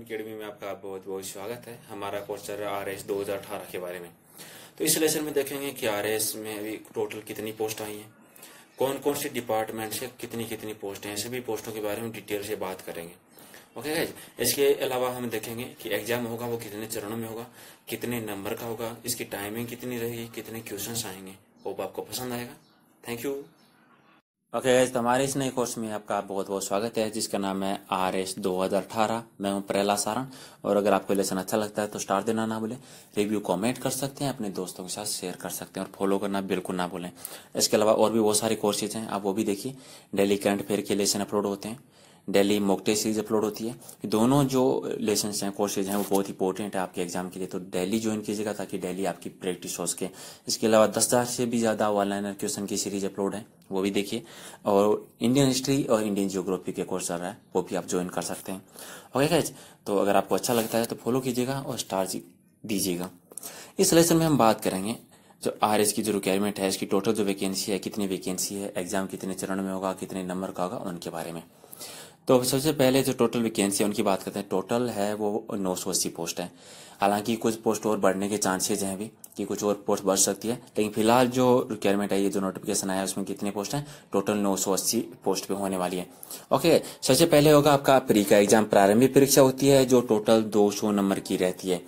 academy में आपका बहुत बहुत स्वागत है हमारा कोर्स चल रहा है आर एस दो हजार अठारह के बारे में तो इस लेसन में देखेंगे कि आर एस में अभी टोटल कितनी पोस्ट आई हैं कौन कौन से डिपार्टमेंट से कितनी कितनी पोस्ट हैं सभी पोस्टों के बारे में डिटेल से बात करेंगे ओके okay, इसके अलावा हम देखेंगे कि एग्जाम होगा वो कितने चरणों में होगा कितने नंबर का होगा इसकी टाइमिंग कितनी रहेगी कितने क्वेश्चन आएंगे वो आपको पसंद आएगा थैंक यू ओके okay, तुम्हारे तो हमारे इस नए कोर्स में आपका बहुत बहुत स्वागत है जिसका नाम है आर एस दो हजार अठारह मैं हूं प्रहला सारण और अगर आपको लेसन अच्छा लगता है तो स्टार देना ना भूलें रिव्यू कमेंट कर सकते हैं अपने दोस्तों के साथ शेयर कर सकते हैं और फॉलो करना बिल्कुल ना भूलें इसके अलावा और भी बहुत सारे कोर्सेज हैं आप वो भी देखिए डेली करंट फेयर के लेसन अपलोड होते हैं daily mock test series upload होती है दोनों जो लेसन हैं कोर्सेज हैं वो बहुत इंपॉर्टेंट है आपके एग्जाम के लिए तो डेली ज्वाइन कीजिएगा ताकि डेली आपकी प्रैक्टिस हो सके इसके अलावा दस हज़ार से भी ज़्यादा ऑनलाइन क्वेश्चन की सीरीज अपलोड है वो भी देखिए और इंडियन हिस्ट्री और इंडियन जियोग्राफी के कोर्स आ रहा है वो भी आप ज्वाइन कर सकते हैं ओके गैज तो अगर आपको अच्छा लगता है तो फॉलो कीजिएगा और स्टार दीजिएगा इस लेसन में हम बात करेंगे जो आर एस की जो रिक्वायरमेंट है इसकी टोटल जो वैकेंसी है कितनी वैकेंसी है एग्जाम कितने चरण में होगा कितने नंबर का होगा उनके बारे में तो सबसे पहले जो टोटल वैकेंसी है उनकी बात करते हैं टोटल है वो नौ सौ अस्सी पोस्ट है हालांकि कुछ पोस्ट और बढ़ने के चांसेज हैं भी कि कुछ और पोस्ट बढ़ सकती है लेकिन फिलहाल जो रिक्वायरमेंट है ये जो नोटिफिकेशन आया है उसमें कितने पोस्ट हैं टोटल 980 पोस्ट पे होने वाली है ओके सबसे पहले होगा आपका प्री का एग्जाम प्रारंभिक परीक्षा होती है जो टोटल 200 नंबर की रहती है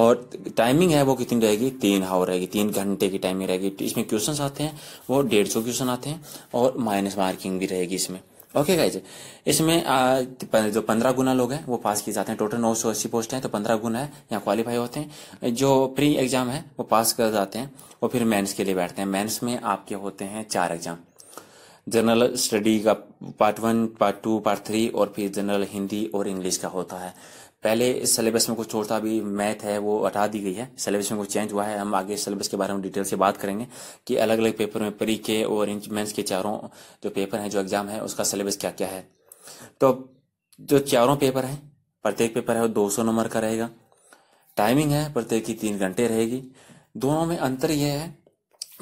और टाइमिंग है वो कितनी रहेगी तीन हावर रहेगी तीन घंटे की टाइमिंग रहेगी इसमें क्वेश्चन आते हैं वो डेढ़ क्वेश्चन आते हैं और माइनस मार्किंग भी रहेगी इसमें ओके गाइज इसमें जो पंद्रह गुना लोग हैं वो पास किए जाते हैं टोटल नौ सौ अस्सी पोस्ट हैं तो पंद्रह गुना है यहाँ क्वालिफाई होते हैं जो प्री एग्जाम है वो पास कर जाते हैं और फिर मेंस के लिए बैठते हैं मेंस में आपके होते हैं चार एग्जाम जनरल स्टडी का part one part two part three और फिर जनरल हिंदी और इंग्लिश का होता है पहले इस सिलेबस में कुछ छोड़ता था अभी मैथ है वो हटा दी गई है सिलेबस में कुछ चेंज हुआ है हम आगे सिलेबस के बारे में डिटेल से बात करेंगे कि अलग अलग पेपर में प्री के और मेंस के चारों जो पेपर हैं जो एग्जाम है उसका सिलेबस क्या क्या है तो जो चारों पेपर हैं प्रत्येक पेपर है वो दो सौ नंबर का रहेगा टाइमिंग है प्रत्येक की तीन घंटे रहेगी दोनों में अंतर यह है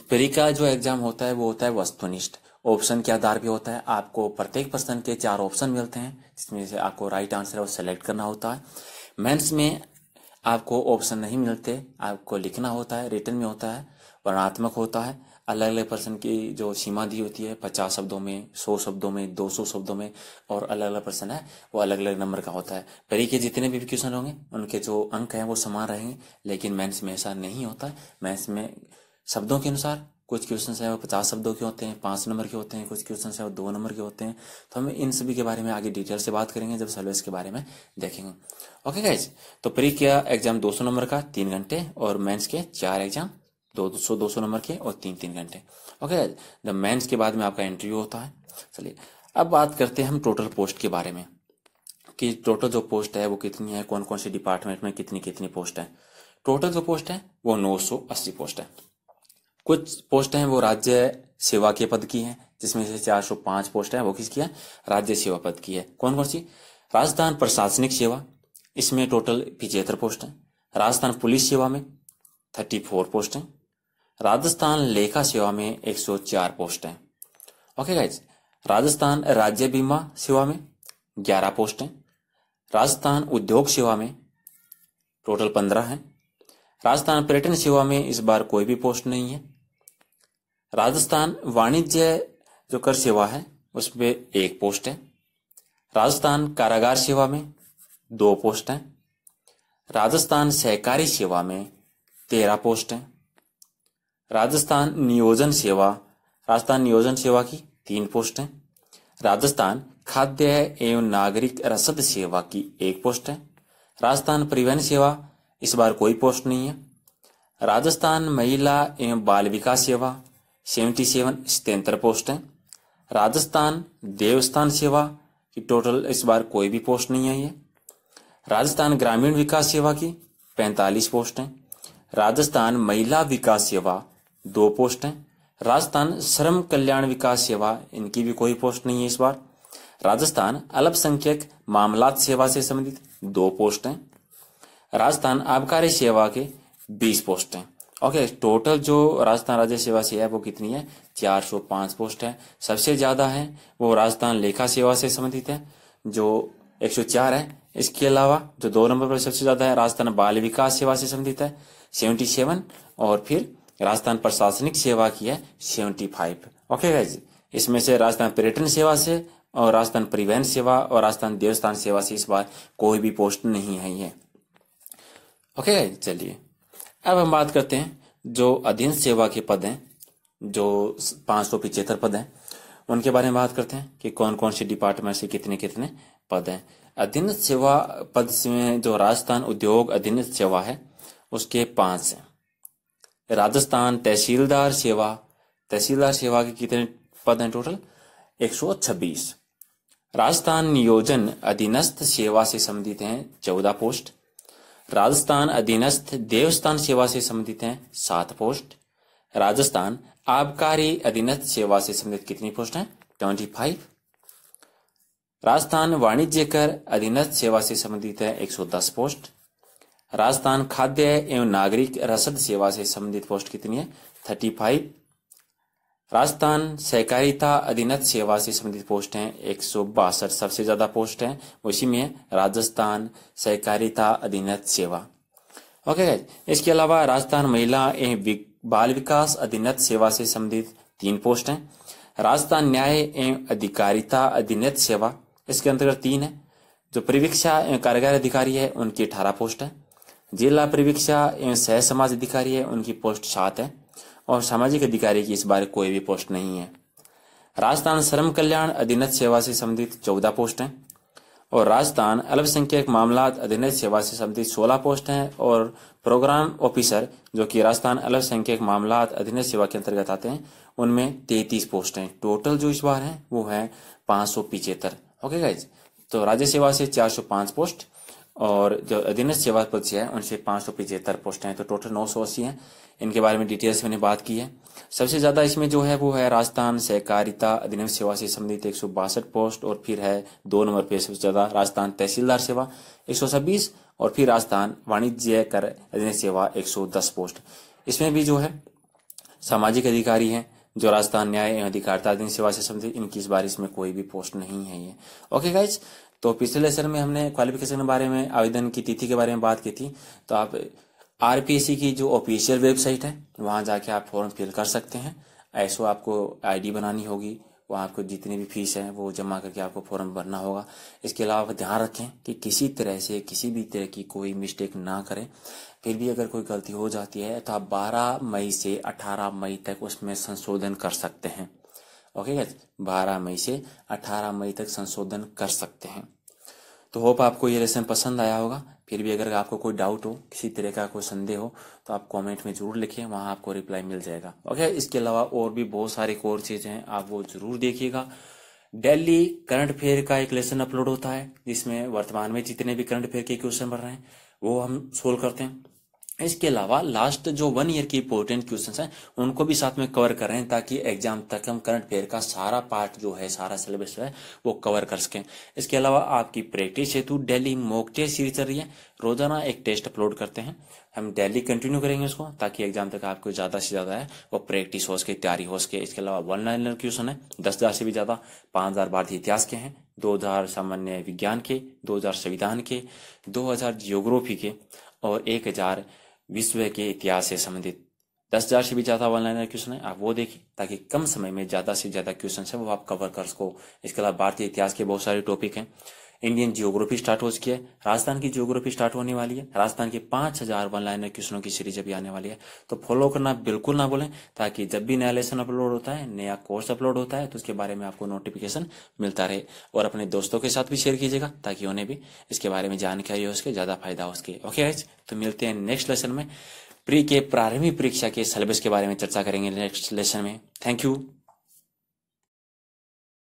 प्री का जो एग्जाम होता है वो होता है वस्तुनिष्ठ ऑप्शन के आधार भी होता है आपको प्रत्येक पर्सन के चार ऑप्शन मिलते हैं जिसमें से आपको राइट आंसर है वो सेलेक्ट करना होता है मेंस में आपको ऑप्शन नहीं मिलते आपको लिखना होता है रिटर्न में होता है वर्णात्मक होता है अलग अलग पर्सन की जो सीमा दी होती है पचास शब्दों में सौ शब्दों में दो सौ शब्दों में और अलग अलग पर्सन है वो अलग अलग नंबर का होता है परी के जितने भी क्वेश्चन होंगे उनके जो अंक हैं वो समान रहेंगे लेकिन मेंस में ऐसा नहीं होता है मेंस में शब्दों के अनुसार कुछ क्वेश्चन है वो पचास शब्दों के होते हैं पाँच नंबर के होते हैं कुछ क्वेश्चन है वो दो नंबर के होते हैं तो हम इन सभी के बारे में आगे डिटेल से बात करेंगे जब सर्विस के बारे में देखेंगे ओके गाइज तो प्री किया एग्जाम दो नंबर का तीन घंटे और मेन्स के चार एग्जाम दो सौ दो सौ नंबर के और तीन तीन घंटे ओके गाइज जब मेन्स के बाद में आपका इंटरव्यू होता है चलिए अब बात करते हैं हम टोटल पोस्ट के बारे में कि टोटल जो पोस्ट है वो कितनी है कौन कौन से डिपार्टमेंट में कितनी कितनी पोस्ट है टोटल जो पोस्ट है वो 980 पोस्ट है कुछ पोस्ट हैं वो राज्य सेवा के पद की हैं जिसमें से 405 पोस्ट हैं वो किसकी है राज्य सेवा पद की है कौन कौन सी राजस्थान प्रशासनिक सेवा इसमें टोटल पिछहत्तर पोस्ट हैं राजस्थान पुलिस सेवा में थर्टी फोर पोस्ट हैं राजस्थान लेखा सेवा में एक सौ चार पोस्ट हैं ओके गाइज राजस्थान राज्य बीमा सेवा में ग्यारह पोस्ट हैं राजस्थान उद्योग सेवा में टोटल पंद्रह हैं राजस्थान पर्यटन सेवा में इस बार कोई भी पोस्ट नहीं है राजस्थान वाणिज्य जो कर सेवा है उसमें एक पोस्ट है राजस्थान कारागार सेवा में दो पोस्ट हैं राजस्थान सहकारी सेवा में तेरह पोस्ट हैं राजस्थान नियोजन सेवा राजस्थान नियोजन सेवा की तीन पोस्ट हैं राजस्थान खाद्य एवं नागरिक रसद सेवा की एक पोस्ट है राजस्थान परिवहन सेवा इस बार कोई पोस्ट नहीं है राजस्थान महिला एवं बाल विकास सेवा सेवेंटी सेवन सतहत्तर पोस्ट हैं राजस्थान देवस्थान सेवा की टोटल इस बार कोई भी पोस्ट नहीं आई है राजस्थान ग्रामीण विकास सेवा की पैंतालीस पोस्ट हैं राजस्थान महिला विकास सेवा दो पोस्ट हैं राजस्थान श्रम कल्याण विकास सेवा इनकी भी कोई पोस्ट नहीं है इस बार राजस्थान अल्पसंख्यक मामलात सेवा से संबंधित दो पोस्ट हैं राजस्थान आबकारी सेवा के बीस पोस्ट हैं ओके okay, टोटल जो राजस्थान राज्य सेवा से है वो कितनी है 405 पोस्ट है सबसे ज्यादा है वो राजस्थान लेखा सेवा से संबंधित है जो 104 है इसके अलावा जो दो नंबर पर सबसे ज्यादा है राजस्थान बाल विकास सेवा से संबंधित है 77 और फिर राजस्थान प्रशासनिक सेवा की है 75 ओके इसमें से राजस्थान पर्यटन सेवा से और राजस्थान परिवहन सेवा और राजस्थान देवस्थान सेवा से इस बार कोई भी पोस्ट नहीं आई है ओके चलिए अब हम बात करते हैं जो अधीन सेवा के पद हैं जो पांच सौ पिछहत्तर पद हैं उनके बारे में बात करते हैं कि कौन कौन से डिपार्टमेंट से कितने कितने पद हैं अधीन सेवा पद में जो राजस्थान उद्योग अधीन सेवा है उसके पांच हैं राजस्थान तहसीलदार सेवा तहसीलदार सेवा के कितने पद हैं टोटल 126 राजस्थान नियोजन अधीनस्थ सेवा से संबंधित हैं चौदह पोस्ट राजस्थान अधीनस्थ देवस्थान सेवा से संबंधित हैं सात पोस्ट राजस्थान आबकारी अधीनस्थ सेवा से संबंधित कितनी पोस्ट हैं ट्वेंटी फाइव राजस्थान वाणिज्य कर अधीनस्थ सेवा से संबंधित है एक सौ दस पोस्ट राजस्थान खाद्य एवं नागरिक रसद सेवा से संबंधित पोस्ट कितनी है थर्टी फाइव राजस्थान सहकारिता अधिनत सेवा से संबंधित पोस्ट हैं एक सबसे ज्यादा पोस्ट हैं उसी में है राजस्थान सहकारिता अधिनत सेवा ओके गाइज इसके अलावा राजस्थान महिला एवं बाल विकास अधीनत सेवा से संबंधित तीन पोस्ट हैं राजस्थान न्याय एवं अधिकारिता अधिनियत सेवा इसके अंतर्गत तीन है जो परिवीक्षा एवं कार्यकार अधिकारी है उनकी अठारह पोस्ट है जिला परिवीक्षा एवं सह समाज अधिकारी है उनकी पोस्ट सात है और सामाजिक अधिकारी की इस बार कोई भी पोस्ट नहीं है राजस्थान श्रम कल्याण अधीनस्थ सेवा से संबंधित चौदह पोस्ट हैं और राजस्थान अल्पसंख्यक मामला अधिनियम सेवा से संबंधित सोलह पोस्ट हैं और प्रोग्राम ऑफिसर जो कि राजस्थान अल्पसंख्यक मामला अधिनियम सेवा के अंतर्गत आते हैं उनमें तैतीस पोस्ट हैं टोटल जो इस बार हैं वो है पाँच सौ ओके गाइज तो राज्य सेवा से चार पोस्ट और जो अधीनस्थ सेवा पद से है उनसे पाँच सौ पिछहत्तर पोस्ट हैं तो टोटल नौ सौ अस्सी हैं इनके बारे में डिटेल्स मैंने बात की है सबसे ज़्यादा इसमें जो है वो है राजस्थान सहकारिता अधिनियम सेवा से संबंधित एक सौ बासठ पोस्ट और फिर है दो नंबर पे सबसे ज़्यादा राजस्थान तहसीलदार सेवा एक सौ छब्बीस और फिर राजस्थान वाणिज्य कर अधिनियम सेवा एक सौ दस पोस्ट इसमें भी जो है सामाजिक अधिकारी हैं जो राजस्थान न्याय एवं अधिकारिता अधिन सेवा से संबंधित इनकी इस बार इसमें कोई भी पोस्ट नहीं है ये ओके गाइज तो पिछले लेसन में हमने क्वालिफिकेशन के बारे में आवेदन की तिथि के बारे में बात की थी तो आप आर की जो ऑफिशियल वेबसाइट है वहां जाके आप फॉर्म फिल कर सकते हैं ऐसा आपको आईडी बनानी होगी वो आपको जितनी भी फीस है वो जमा करके आपको फॉर्म भरना होगा इसके अलावा ध्यान रखें कि किसी तरह से किसी भी तरह की कोई मिस्टेक ना करें फिर भी अगर कोई गलती हो जाती है तो आप 12 मई से 18 मई तक उसमें संशोधन कर सकते हैं ओके गैस बारह मई से अठारह मई तक संशोधन कर सकते हैं तो होप आपको ये लेसन पसंद आया होगा फिर भी अगर आपको कोई डाउट हो किसी तरह का कोई संदेह हो तो आप कमेंट में जरूर लिखें वहाँ आपको रिप्लाई मिल जाएगा ओके इसके अलावा और भी बहुत सारे कोर्सेज हैं आप वो जरूर देखिएगा डेली करंट अफेयर का एक लेसन अपलोड होता है जिसमें वर्तमान में जितने भी करंट अफेयर के क्वेश्चन बन रहे हैं वो हम सोल्व करते हैं इसके अलावा लास्ट जो वन ईयर के इंपॉर्टेंट क्वेश्चन हैं उनको भी साथ में कवर कर रहे हैं ताकि एग्जाम तक हम करंट अफेयर का सारा पार्ट जो है सारा सिलेबस जो है वो कवर कर सकें इसके अलावा आपकी प्रैक्टिस हेतु डेली मॉक टेस्ट सीरीज चल रही है रोजाना एक टेस्ट अपलोड करते हैं हम डेली कंटिन्यू करेंगे उसको ताकि एग्जाम तक आपको ज्यादा से ज्यादा है वो प्रैक्टिस हो सके तैयारी हो सके इसके अलावा वन लाइनर क्वेश्चन है दस हजार से भी ज्यादा पांच हजार भारतीय इतिहास के हैं दो हजार सामान्य विज्ञान के दो हजार संविधान के दो हजार जियोग्राफी के और एक हजार विश्व के इतिहास से संबंधित दस हजार से भी ज्यादा ऑनलाइन क्वेश्चन है आप वो देखिए ताकि कम समय में ज्यादा से ज्यादा क्वेश्चन है वो आप कवर कर सको इसके अलावा भारतीय इतिहास के बहुत सारे टॉपिक हैं इंडियन जियोग्राफी स्टार्ट हो चुकी है राजस्थान की जियोग्राफी स्टार्ट होने वाली है राजस्थान के पांच हजार वन लाइनर क्वेश्चनों की सीरीज अभी आने वाली है तो फॉलो करना बिल्कुल ना भूलें ताकि जब भी नया लेसन अपलोड होता है नया कोर्स अपलोड होता है तो उसके बारे में आपको नोटिफिकेशन मिलता रहे और अपने दोस्तों के साथ भी शेयर कीजिएगा ताकि उन्हें भी इसके बारे में जानकारी हो उसके ज्यादा फायदा हो उसके ओके गाइज तो मिलते हैं नेक्स्ट लेसन में प्री के प्रारंभिक परीक्षा के सिलेबस के बारे में चर्चा करेंगे नेक्स्ट लेसन में थैंक यू